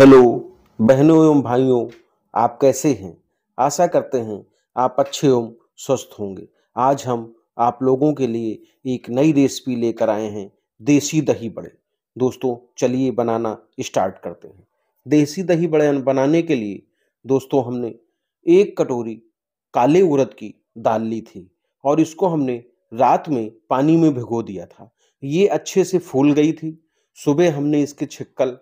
hello बहनों एवं भाइयों आप कैसे हैं आशा करते हैं आप अच्छे एवं स्वस्थ होंगे आज हम आप लोगों के लिए एक नई रेसिपी लेकर आए हैं देसी दही बड़े दोस्तों चलिए बनाना स्टार्ट करते हैं देसी दही बड़े बनाने के लिए दोस्तों हमने एक कटोरी काले उड़द की दाल ली थी और इसको हमने रात में पानी में भिगो दिया था ये अच्छे से फूल गई थी सुबह हमने इसके छिक्कल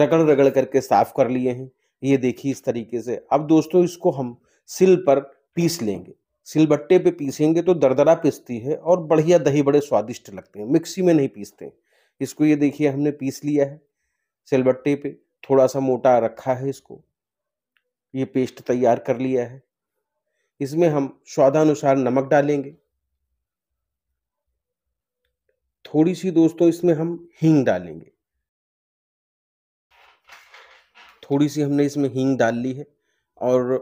रगड़ रगड़ करके साफ कर लिए हैं ये देखिए इस तरीके से अब दोस्तों इसको हम सिल पर पीस लेंगे सिलबट्टे पे पीसेंगे तो दरदरा पीसती है और बढ़िया दही बड़े स्वादिष्ट लगते हैं मिक्सी में नहीं पीसते इसको ये देखिए हमने पीस लिया है सिलबट्टे पे थोड़ा सा मोटा रखा है इसको ये पेस्ट तैयार कर लिया है इसमें हम स्वादानुसार नमक डालेंगे थोड़ी सी दोस्तों इसमें हम हींग डालेंगे थोड़ी सी हमने इसमें हींग डाल ली है और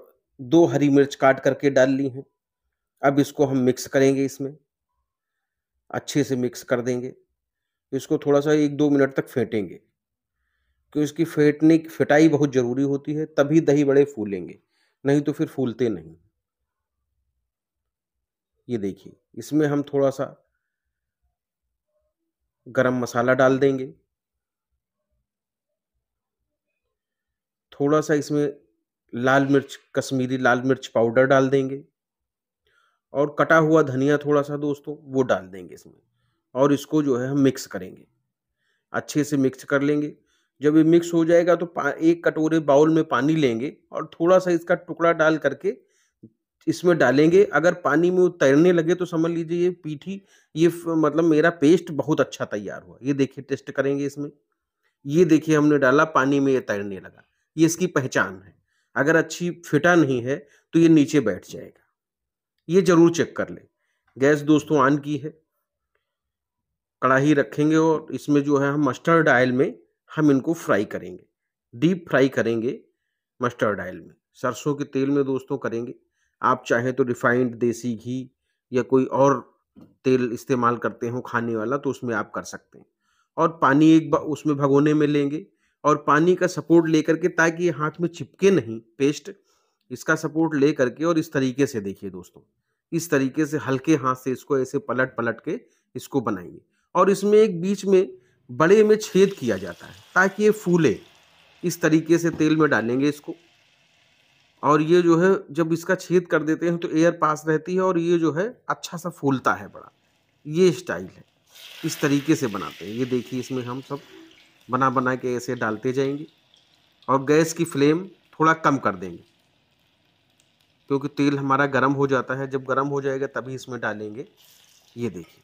दो हरी मिर्च काट करके डाल ली हैं अब इसको हम मिक्स करेंगे इसमें अच्छे से मिक्स कर देंगे इसको थोड़ा सा एक दो मिनट तक फेंटेंगे क्योंकि इसकी फेंटने की फिटाई बहुत ज़रूरी होती है तभी दही बड़े फूलेंगे नहीं तो फिर फूलते नहीं ये देखिए इसमें हम थोड़ा सा गरम मसाला डाल देंगे थोड़ा सा इसमें लाल मिर्च कश्मीरी लाल मिर्च पाउडर डाल देंगे और कटा हुआ धनिया थोड़ा सा दोस्तों वो डाल देंगे इसमें और इसको जो है हम मिक्स करेंगे अच्छे से मिक्स कर लेंगे जब ये मिक्स हो जाएगा तो एक कटोरे बाउल में पानी लेंगे और थोड़ा सा इसका टुकड़ा डाल करके इसमें डालेंगे अगर पानी में वो तैरने लगे तो समझ लीजिए ये पीठी ये मतलब मेरा पेस्ट बहुत अच्छा तैयार हुआ ये देखिए टेस्ट करेंगे इसमें ये देखिए हमने डाला पानी में ये तैरने लगा ये इसकी पहचान है अगर अच्छी फिटा नहीं है तो ये नीचे बैठ जाएगा ये जरूर चेक कर लें गैस दोस्तों ऑन की है कड़ाही रखेंगे और इसमें जो है हम मस्टर्ड आयल में हम इनको फ्राई करेंगे डीप फ्राई करेंगे मस्टर्ड आयल में सरसों के तेल में दोस्तों करेंगे आप चाहें तो रिफाइंड देसी घी या कोई और तेल इस्तेमाल करते हो खाने वाला तो उसमें आप कर सकते हैं और पानी एक उसमें भगोने में लेंगे और पानी का सपोर्ट लेकर के ताकि ये हाथ में चिपके नहीं पेस्ट इसका सपोर्ट ले करके और इस तरीके से देखिए दोस्तों इस तरीके से हल्के हाथ से इसको ऐसे पलट पलट के इसको बनाइए और इसमें एक बीच में बड़े में छेद किया जाता है ताकि ये फूले इस तरीके से तेल में डालेंगे इसको और ये जो है जब इसका छेद कर देते हैं तो एयर पास रहती है और ये जो है अच्छा सा फूलता है बड़ा ये स्टाइल है इस तरीके से बनाते हैं ये देखिए इसमें हम सब बना बना के ऐसे डालते जाएंगे और गैस की फ्लेम थोड़ा कम कर देंगे क्योंकि तेल हमारा गर्म हो जाता है जब गर्म हो जाएगा तभी इसमें डालेंगे ये देखिए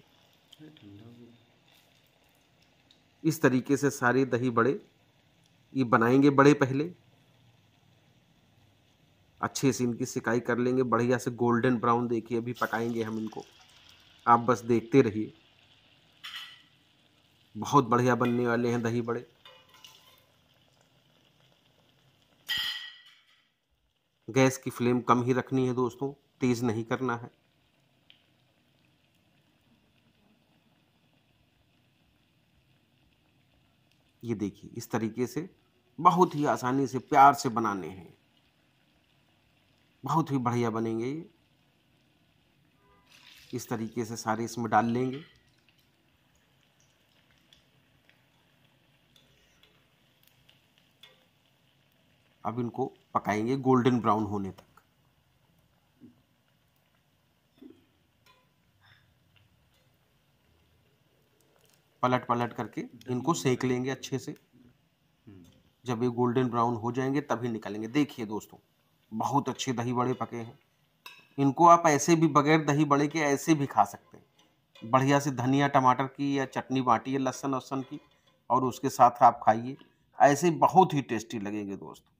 इस तरीके से सारे दही बड़े ये बनाएंगे बड़े पहले अच्छे से इनकी सिकाई कर लेंगे बढ़िया से गोल्डन ब्राउन देखिए अभी पकाएंगे हम इनको आप बस देखते रहिए बहुत बढ़िया बनने वाले हैं दही बड़े गैस की फ्लेम कम ही रखनी है दोस्तों तेज़ नहीं करना है ये देखिए इस तरीके से बहुत ही आसानी से प्यार से बनाने हैं बहुत ही बढ़िया बनेंगे ये इस तरीके से सारे इसमें डाल लेंगे अब इनको पकाएंगे गोल्डन ब्राउन होने तक पलट पलट करके इनको सेक लेंगे अच्छे से जब ये गोल्डन ब्राउन हो जाएंगे तभी निकालेंगे देखिए दोस्तों बहुत अच्छे दही बड़े पके हैं इनको आप ऐसे भी बगैर दही बड़े के ऐसे भी खा सकते हैं बढ़िया से धनिया टमाटर की या चटनी बाटी या लहसन वसन की और उसके साथ आप खाइए ऐसे बहुत ही टेस्टी लगेंगे दोस्तों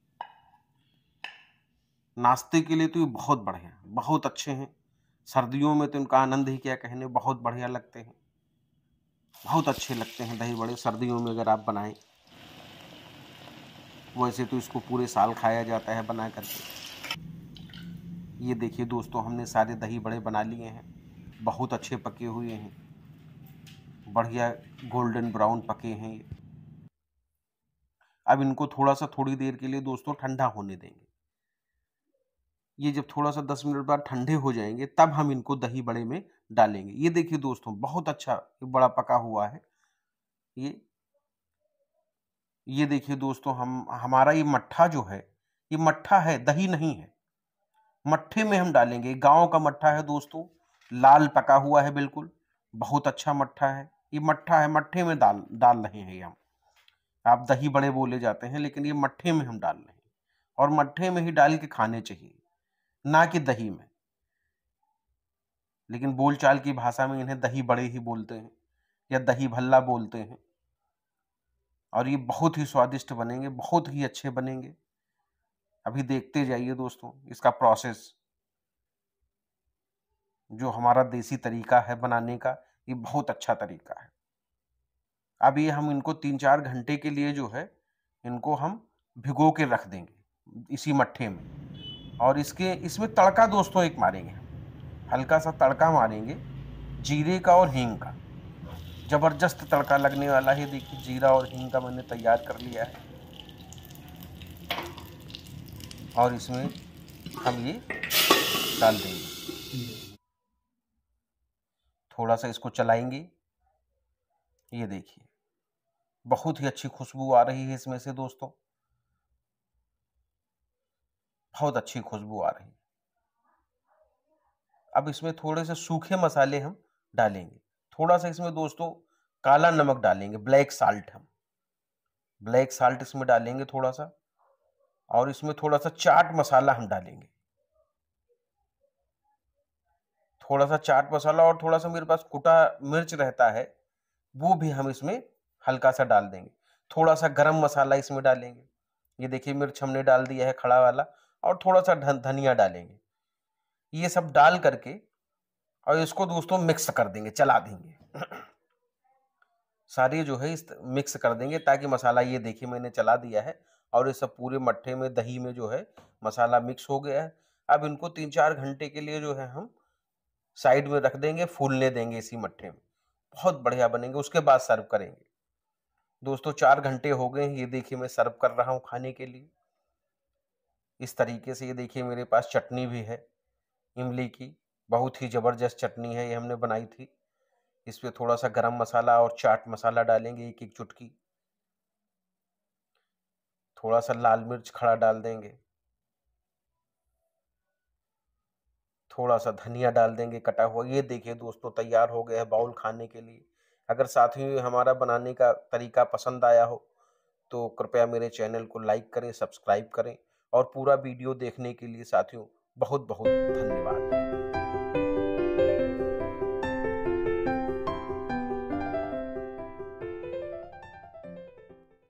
नाश्ते के लिए तो ये बहुत बढ़िया बहुत अच्छे हैं सर्दियों में तो इनका आनंद ही क्या कहने बहुत बढ़िया लगते हैं बहुत अच्छे लगते हैं दही बड़े सर्दियों में अगर आप बनाएं वैसे तो इसको पूरे साल खाया जाता है बना करके ये देखिए दोस्तों हमने सारे दही बड़े बना लिए हैं बहुत अच्छे पके हुए हैं बढ़िया गोल्डन ब्राउन पके हैं ये अब इनको थोड़ा सा थोड़ी देर के लिए दोस्तों ठंडा होने देंगे ये जब थोड़ा सा दस मिनट बाद ठंडे हो जाएंगे तब हम इनको दही बड़े में डालेंगे ये देखिए दोस्तों बहुत अच्छा बड़ा पका हुआ है ये ये देखिए दोस्तों हम हमारा ये मट्ठा जो है ये मट्ठा है दही नहीं है मट्ठे में हम डालेंगे गांव का मट्ठा है दोस्तों लाल पका हुआ है बिल्कुल बहुत अच्छा मट्ठा है ये मट्ठा है मट्ठे में डाल डाल रहे हैं ये हम आप दही बड़े बोले जाते हैं लेकिन ये मट्ठे में हम डाल रहे हैं और मट्ठे में ही डाल के खाने चाहिए ना कि दही में लेकिन बोलचाल की भाषा में इन्हें दही बड़े ही बोलते हैं या दही भल्ला बोलते हैं और ये बहुत ही स्वादिष्ट बनेंगे बहुत ही अच्छे बनेंगे अभी देखते जाइए दोस्तों इसका प्रोसेस जो हमारा देसी तरीका है बनाने का ये बहुत अच्छा तरीका है अब ये हम इनको तीन चार घंटे के लिए जो है इनको हम भिगो के रख देंगे इसी मट्ठे में और इसके इसमें तड़का दोस्तों एक मारेंगे हल्का सा तड़का मारेंगे जीरे का और हींग का ज़बरदस्त तड़का लगने वाला है देखिए जीरा और हींग का मैंने तैयार कर लिया है और इसमें हम ये डाल देंगे थोड़ा सा इसको चलाएंगे ये देखिए बहुत ही अच्छी खुशबू आ रही है इसमें से दोस्तों बहुत अच्छी खुशबू आ रही है अब इसमें थोड़े से सूखे मसाले हम डालेंगे थोड़ा सा इसमें दोस्तों काला नमक डालेंगे ब्लैक साल्ट हम ब्लैक साल्ट इसमें डालेंगे थोड़ा सा और इसमें थोड़ा सा चाट मसाला हम डालेंगे थोड़ा सा चाट मसाला और थोड़ा सा मेरे पास कुटा मिर्च रहता है वो भी हम इसमें हल्का सा डाल देंगे थोड़ा सा गरम मसाला इसमें डालेंगे ये देखिए मिर्च हमने डाल दिया है खड़ा वाला और थोड़ा सा धनिया डालेंगे ये सब डाल करके और इसको दोस्तों मिक्स कर देंगे चला देंगे सारे जो है इस मिक्स कर देंगे ताकि मसाला ये देखिए मैंने चला दिया है और ये सब पूरे मट्ठे में दही में जो है मसाला मिक्स हो गया है अब इनको तीन चार घंटे के लिए जो है हम साइड में रख देंगे फूलने देंगे इसी मट्ठे में बहुत बढ़िया बनेंगे उसके बाद सर्व करेंगे दोस्तों चार घंटे हो गए ये देखिए मैं सर्व कर रहा हूँ खाने के लिए इस तरीके से ये देखिए मेरे पास चटनी भी है इमली की बहुत ही ज़बरदस्त चटनी है ये हमने बनाई थी इस पर थोड़ा सा गरम मसाला और चाट मसाला डालेंगे एक एक चुटकी थोड़ा सा लाल मिर्च खड़ा डाल देंगे थोड़ा सा धनिया डाल देंगे कटा हुआ ये देखिए दोस्तों तैयार हो गया है बाउल खाने के लिए अगर साथ ही हमारा बनाने का तरीका पसंद आया हो तो कृपया मेरे चैनल को लाइक करें सब्सक्राइब करें और पूरा वीडियो देखने के लिए साथियों बहुत बहुत धन्यवाद